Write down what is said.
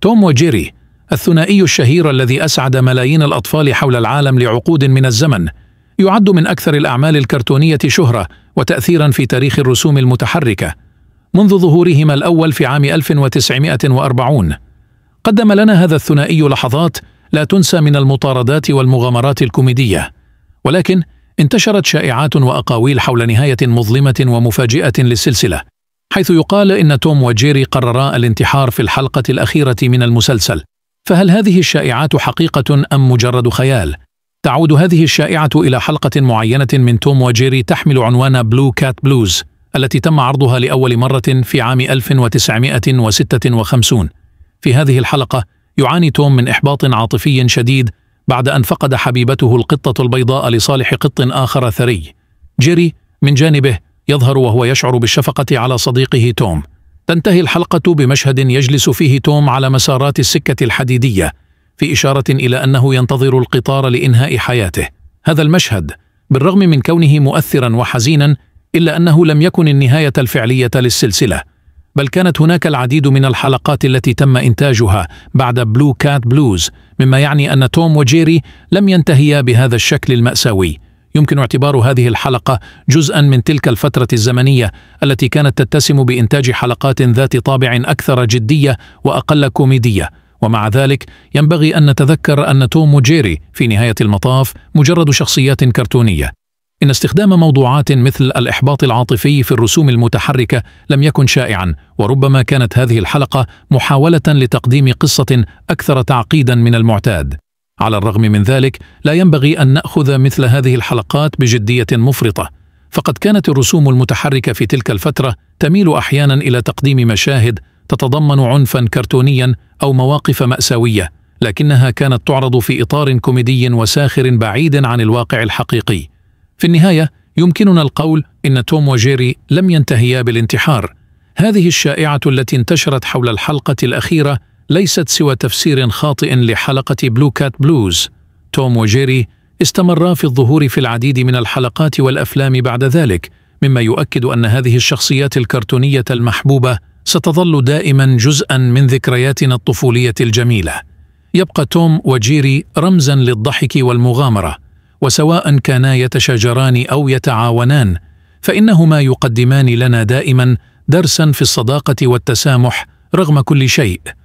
توم وجيري الثنائي الشهير الذي أسعد ملايين الأطفال حول العالم لعقود من الزمن يعد من أكثر الأعمال الكرتونية شهرة وتأثيرا في تاريخ الرسوم المتحركة منذ ظهورهما الأول في عام 1940 قدم لنا هذا الثنائي لحظات لا تنسى من المطاردات والمغامرات الكوميدية ولكن انتشرت شائعات وأقاويل حول نهاية مظلمة ومفاجئة للسلسلة حيث يقال إن توم وجيري قررا الانتحار في الحلقة الأخيرة من المسلسل فهل هذه الشائعات حقيقة أم مجرد خيال؟ تعود هذه الشائعة إلى حلقة معينة من توم وجيري تحمل عنوان بلو كات بلوز التي تم عرضها لأول مرة في عام 1956 في هذه الحلقة يعاني توم من إحباط عاطفي شديد بعد أن فقد حبيبته القطة البيضاء لصالح قط آخر ثري جيري من جانبه يظهر وهو يشعر بالشفقة على صديقه توم تنتهي الحلقة بمشهد يجلس فيه توم على مسارات السكة الحديدية في إشارة إلى أنه ينتظر القطار لإنهاء حياته هذا المشهد بالرغم من كونه مؤثرا وحزينا إلا أنه لم يكن النهاية الفعلية للسلسلة بل كانت هناك العديد من الحلقات التي تم إنتاجها بعد بلو كات بلوز مما يعني أن توم وجيري لم ينتهيا بهذا الشكل المأساوي يمكن اعتبار هذه الحلقة جزءا من تلك الفترة الزمنية التي كانت تتسم بإنتاج حلقات ذات طابع أكثر جدية وأقل كوميدية ومع ذلك ينبغي أن نتذكر أن توم وجيري في نهاية المطاف مجرد شخصيات كرتونية إن استخدام موضوعات مثل الإحباط العاطفي في الرسوم المتحركة لم يكن شائعا وربما كانت هذه الحلقة محاولة لتقديم قصة أكثر تعقيدا من المعتاد على الرغم من ذلك لا ينبغي أن نأخذ مثل هذه الحلقات بجدية مفرطة فقد كانت الرسوم المتحركة في تلك الفترة تميل أحيانا إلى تقديم مشاهد تتضمن عنفا كرتونيا أو مواقف مأساوية لكنها كانت تعرض في إطار كوميدي وساخر بعيد عن الواقع الحقيقي في النهاية يمكننا القول إن توم وجيري لم ينتهيا بالانتحار هذه الشائعة التي انتشرت حول الحلقة الأخيرة ليست سوى تفسير خاطئ لحلقة بلو كات بلوز توم وجيري استمرا في الظهور في العديد من الحلقات والأفلام بعد ذلك مما يؤكد أن هذه الشخصيات الكرتونية المحبوبة ستظل دائما جزءا من ذكرياتنا الطفولية الجميلة يبقى توم وجيري رمزا للضحك والمغامرة وسواء كانا يتشاجران أو يتعاونان فإنهما يقدمان لنا دائما درسا في الصداقة والتسامح رغم كل شيء